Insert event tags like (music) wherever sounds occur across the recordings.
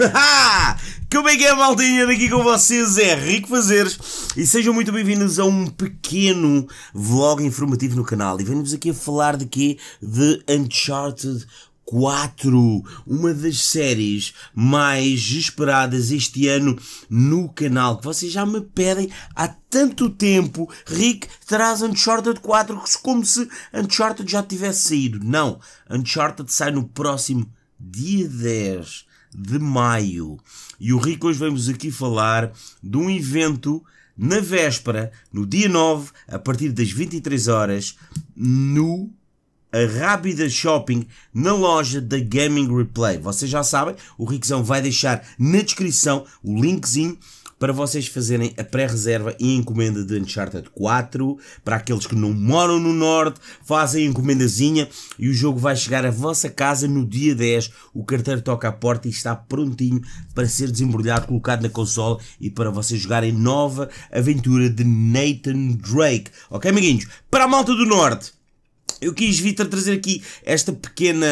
(laughs) Ah! Como é que é, maldinha? Daqui com vocês é Rico Fazeres e sejam muito bem-vindos a um pequeno vlog informativo no canal. E venho-vos aqui a falar de quê? De Uncharted 4, uma das séries mais esperadas este ano no canal, que vocês já me pedem há tanto tempo. Rick traz Uncharted 4 como se Uncharted já tivesse saído. Não, Uncharted sai no próximo dia 10 de maio. E o Rico, hoje vamos aqui falar de um evento na véspera, no dia 9, a partir das 23 horas, no a Rábida Shopping na loja da Gaming Replay. Vocês já sabem, o Riquezão vai deixar na descrição o linkzinho para vocês fazerem a pré-reserva e encomenda de Uncharted 4. Para aqueles que não moram no Norte, fazem a encomendazinha e o jogo vai chegar à vossa casa no dia 10. O carteiro toca à porta e está prontinho para ser desembrulhado, colocado na console e para vocês jogarem nova aventura de Nathan Drake. Ok, amiguinhos? Para a malta do Norte! Eu quis Vitor, trazer aqui esta pequena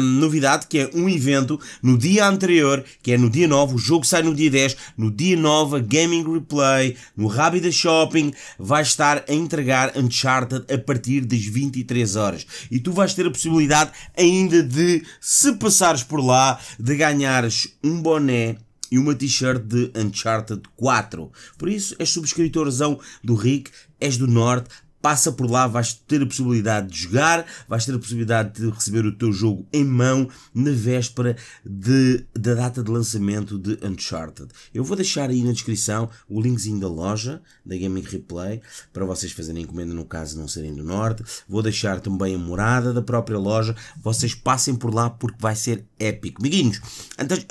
novidade, que é um evento no dia anterior, que é no dia 9, o jogo sai no dia 10, no dia 9, Gaming Replay, no Rábida Shopping, vai estar a entregar Uncharted a partir das 23 horas. E tu vais ter a possibilidade ainda de, se passares por lá, de ganhares um boné, e uma t-shirt de Uncharted 4. Por isso, és subscritorzão do Rick, és do Norte, passa por lá, vais ter a possibilidade de jogar, vais ter a possibilidade de receber o teu jogo em mão na véspera de, da data de lançamento de Uncharted. Eu vou deixar aí na descrição o linkzinho da loja, da Gaming Replay, para vocês fazerem encomenda no caso não serem do Norte. Vou deixar também a morada da própria loja, vocês passem por lá porque vai ser épico. Amiguinhos,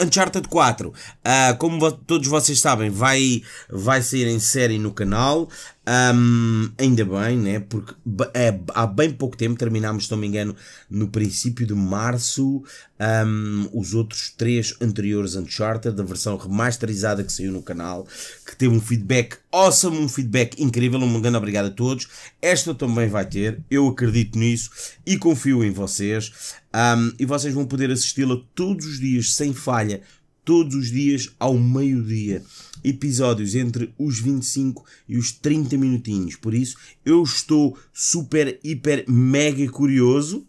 Uncharted 4, uh, ah, como todos vocês sabem, vai, vai sair em série no canal, um, ainda bem, né? Porque é, há bem pouco tempo, terminámos, se não me engano, no princípio de março, um, os outros três anteriores Uncharted, da versão remasterizada que saiu no canal, que teve um feedback awesome, um feedback incrível. Um grande obrigado a todos. Esta também vai ter, eu acredito nisso e confio em vocês. Um, e vocês vão poder assisti-la todos os dias, sem falha, todos os dias ao meio-dia. Episódios entre os 25 e os 30 minutinhos. Por isso, eu estou super, hiper, mega curioso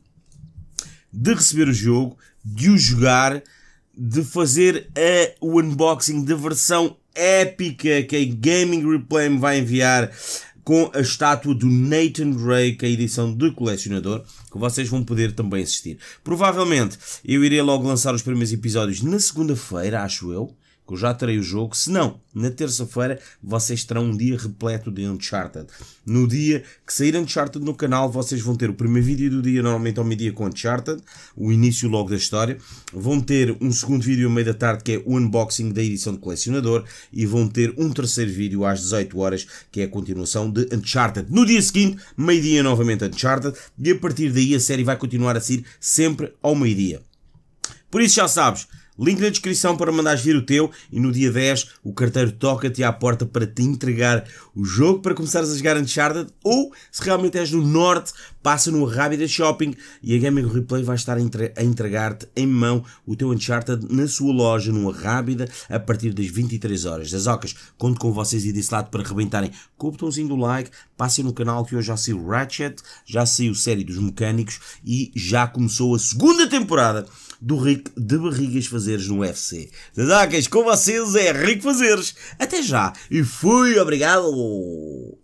de receber o jogo, de o jogar, de fazer a, o unboxing da versão épica que a Gaming Replay me vai enviar com a estátua do Nathan Drake, é a edição de colecionador, que vocês vão poder também assistir. Provavelmente eu irei logo lançar os primeiros episódios na segunda-feira, acho eu que eu já terei o jogo. Se não, na terça-feira vocês terão um dia repleto de Uncharted. No dia que sair Uncharted no canal, vocês vão ter o primeiro vídeo do dia, normalmente ao meio-dia com Uncharted, o início logo da história. Vão ter um segundo vídeo à meia da tarde, que é o unboxing da edição de colecionador. E vão ter um terceiro vídeo às 18 horas, que é a continuação de Uncharted. No dia seguinte, meio-dia novamente Uncharted. E a partir daí a série vai continuar a ser sempre ao meio-dia. Por isso já sabes, Link na descrição para mandares vir o teu e no dia 10 o carteiro toca-te à porta para te entregar o jogo para começares a jogar Uncharted ou, se realmente és do Norte, passa no Rábida Shopping e a Gaming Replay vai estar a entregar-te em mão o teu Uncharted na sua loja, no Rábida, a partir das 23 horas. Das Ocas, conto com vocês e desse lado para rebentarem com o botãozinho do like, passem no canal que hoje já saiu Ratchet, já saiu Série dos Mecânicos e já começou a segunda temporada do Rick de Barrigas Fazeres no UFC. Dadacas, com vocês é Rick Fazeres. Até já e fui obrigado!